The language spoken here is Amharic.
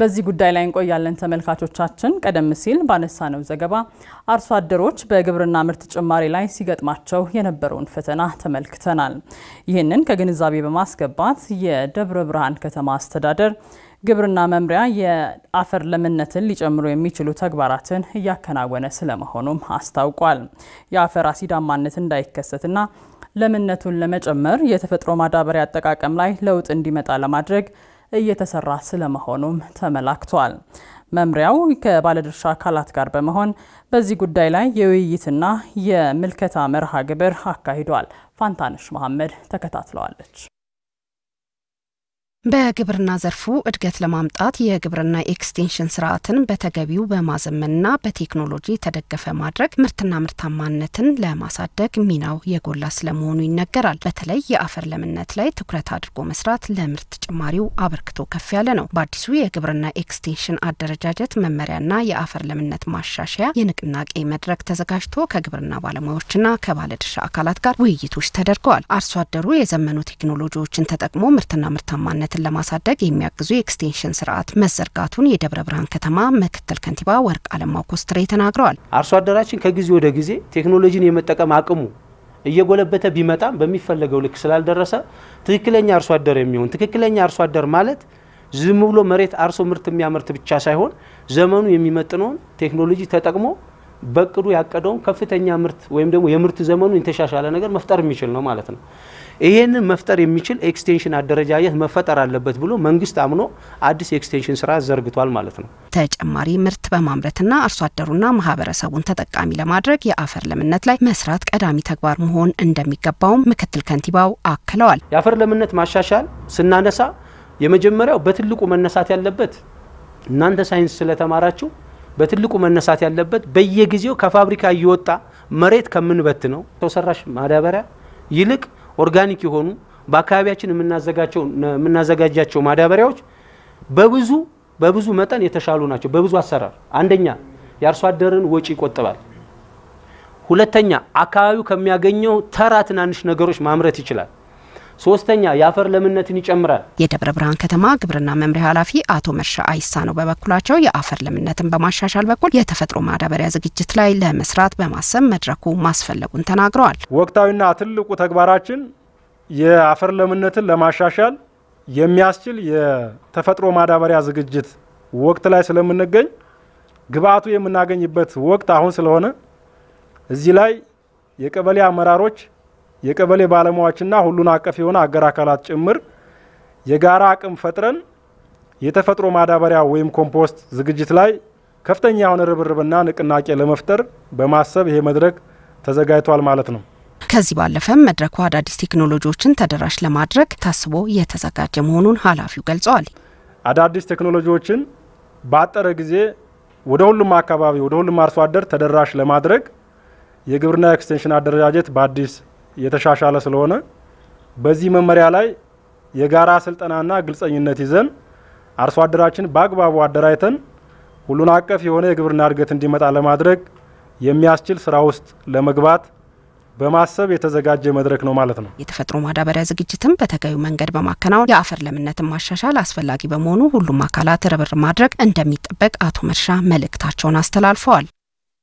በዚህ ጉዳይ ላይ እንቆያለን ተመልካቾቻችን። ቀደም ሲል ባነሳነው ዘገባ አርሶ አደሮች በግብርና ምርት ጭማሪ ላይ ሲገጥማቸው የነበረውን ፈተና ተመልክተናል። ይህንን ከግንዛቤ በማስገባት የደብረ ብርሃን ከተማ አስተዳደር ግብርና መምሪያ የአፈር ለምነትን ሊጨምሩ የሚችሉ ተግባራትን እያከናወነ ስለመሆኑም አስታውቋል። የአፈር አሲዳማነት እንዳይከሰትና ለምነቱን ለመጨመር የተፈጥሮ ማዳበሪያ አጠቃቀም ላይ ለውጥ እንዲመጣ ለማድረግ እየተሰራ ስለመሆኑም ተመላክቷል። መምሪያው ከባለድርሻ አካላት ጋር በመሆን በዚህ ጉዳይ ላይ የውይይትና የምልከታ መርሃ ግብር አካሂዷል። ፋንታነሽ መሐመድ ተከታትለዋለች። በግብርና ዘርፉ እድገት ለማምጣት የግብርና ኤክስቴንሽን ስርዓትን በተገቢው በማዘመንና በቴክኖሎጂ የተደገፈ ማድረግ ምርትና ምርታማነትን ለማሳደግ ሚናው የጎላ ስለመሆኑ ይነገራል። በተለይ የአፈር ለምነት ላይ ትኩረት አድርጎ መስራት ለምርት ጭማሪው አበርክቶ ከፍ ያለ ነው። በአዲሱ የግብርና ኤክስቴንሽን አደረጃጀት መመሪያና የአፈር ለምነት ማሻሻያ የንቅናቄ መድረክ ተዘጋጅቶ ከግብርና ባለሙያዎችና ከባለድርሻ አካላት ጋር ውይይቶች ተደርገዋል። አርሶ አደሩ የዘመኑ ቴክኖሎጂዎችን ተጠቅሞ ምርትና ምርታማነት ምርትን ለማሳደግ የሚያግዙ የኤክስቴንሽን ስርዓት መዘርጋቱን የደብረ ብርሃን ከተማ ምክትል ከንቲባ ወርቅ አለማው ኮስትሬ ተናግረዋል። አርሶ አደራችን ከጊዜ ወደ ጊዜ ቴክኖሎጂን የመጠቀም አቅሙ እየጎለበተ ቢመጣም በሚፈለገው ልክ ስላልደረሰ ትክክለኛ አርሶ አደር የሚሆን ትክክለኛ አርሶ አደር ማለት ዝም ብሎ መሬት አርሶ ምርት የሚያመርት ብቻ ሳይሆን ዘመኑ የሚመጥነውን ቴክኖሎጂ ተጠቅሞ በቅዱ ያቀደውን ከፍተኛ ምርት ወይም ደግሞ የምርት ዘመኑ የተሻሻለ ነገር መፍጠር የሚችል ነው ማለት ነው። ይሄንን መፍጠር የሚችል ኤክስቴንሽን አደረጃጀት መፈጠር አለበት ብሎ መንግስት አምኖ አዲስ የኤክስቴንሽን ስራ ዘርግቷል ማለት ነው። ተጨማሪ ምርት በማምረትና አርሶ አደሩና ማህበረሰቡን ተጠቃሚ ለማድረግ የአፈር ለምነት ላይ መስራት ቀዳሚ ተግባር መሆን እንደሚገባውም ምክትል ከንቲባው አክለዋል። የአፈር ለምነት ማሻሻል ስናነሳ የመጀመሪያው በትልቁ መነሳት ያለበት እናንተ ሳይንስ ስለተማራችሁ በትልቁ መነሳት ያለበት በየጊዜው ከፋብሪካ እየወጣ መሬት ከምንበት ነው ሰው ሰራሽ ማዳበሪያ ይልቅ ኦርጋኒክ የሆኑ በአካባቢያችን የምናዘጋጃቸው ማዳበሪያዎች በብዙ በብዙ መጠን የተሻሉ ናቸው። በብዙ አሰራር አንደኛ የአርሶ አደርን ወጪ ይቆጥባል። ሁለተኛ አካባቢው ከሚያገኘው ተራ ትናንሽ ነገሮች ማምረት ይችላል። ሶስተኛ የአፈር ለምነትን ይጨምራል። የደብረ ብርሃን ከተማ ግብርና መምሪያ ኃላፊ አቶ መርሻ አይሳ ነው በበኩላቸው የአፈር ለምነትን በማሻሻል በኩል የተፈጥሮ ማዳበሪያ ዝግጅት ላይ ለመስራት በማሰብ መድረኩ ማስፈለጉን ተናግረዋል። ወቅታዊና ትልቁ ተግባራችን የአፈር ለምነትን ለማሻሻል የሚያስችል የተፈጥሮ ማዳበሪያ ዝግጅት ወቅት ላይ ስለምንገኝ ግብአቱ የምናገኝበት ወቅት አሁን ስለሆነ እዚህ ላይ የቀበሌ አመራሮች የቀበሌ ባለሙያዎችና ሁሉን አቀፍ የሆነ አገር አካላት ጭምር የጋራ አቅም ፈጥረን የተፈጥሮ ማዳበሪያ ወይም ኮምፖስት ዝግጅት ላይ ከፍተኛ የሆነ ርብርብና ንቅናቄ ለመፍጠር በማሰብ ይሄ መድረክ ተዘጋጅቷል ማለት ነው። ከዚህ ባለፈም መድረኩ አዳዲስ ቴክኖሎጂዎችን ተደራሽ ለማድረግ ታስቦ የተዘጋጀ መሆኑን ኃላፊው ገልጸዋል። አዳዲስ ቴክኖሎጂዎችን በአጠረ ጊዜ ወደ ሁሉም አካባቢ ወደ ሁሉም አርሶ አደር ተደራሽ ለማድረግ የግብርና ኤክስቴንሽን አደረጃጀት በአዲስ የተሻሻለ ስለሆነ በዚህ መመሪያ ላይ የጋራ ስልጠናና ግልጸኝነት ይዘን አርሶ አደራችን በአግባቡ አደራጅተን ሁሉን አቀፍ የሆነ የግብርና እድገት እንዲመጣ ለማድረግ የሚያስችል ስራ ውስጥ ለመግባት በማሰብ የተዘጋጀ መድረክ ነው ማለት ነው። የተፈጥሮ ማዳበሪያ ዝግጅትም በተገቢው መንገድ በማከናወን የአፈር ለምነትን ማሻሻል አስፈላጊ በመሆኑ ሁሉም አካላት ርብር ማድረግ እንደሚጠበቅ አቶ መርሻ መልእክታቸውን አስተላልፈዋል።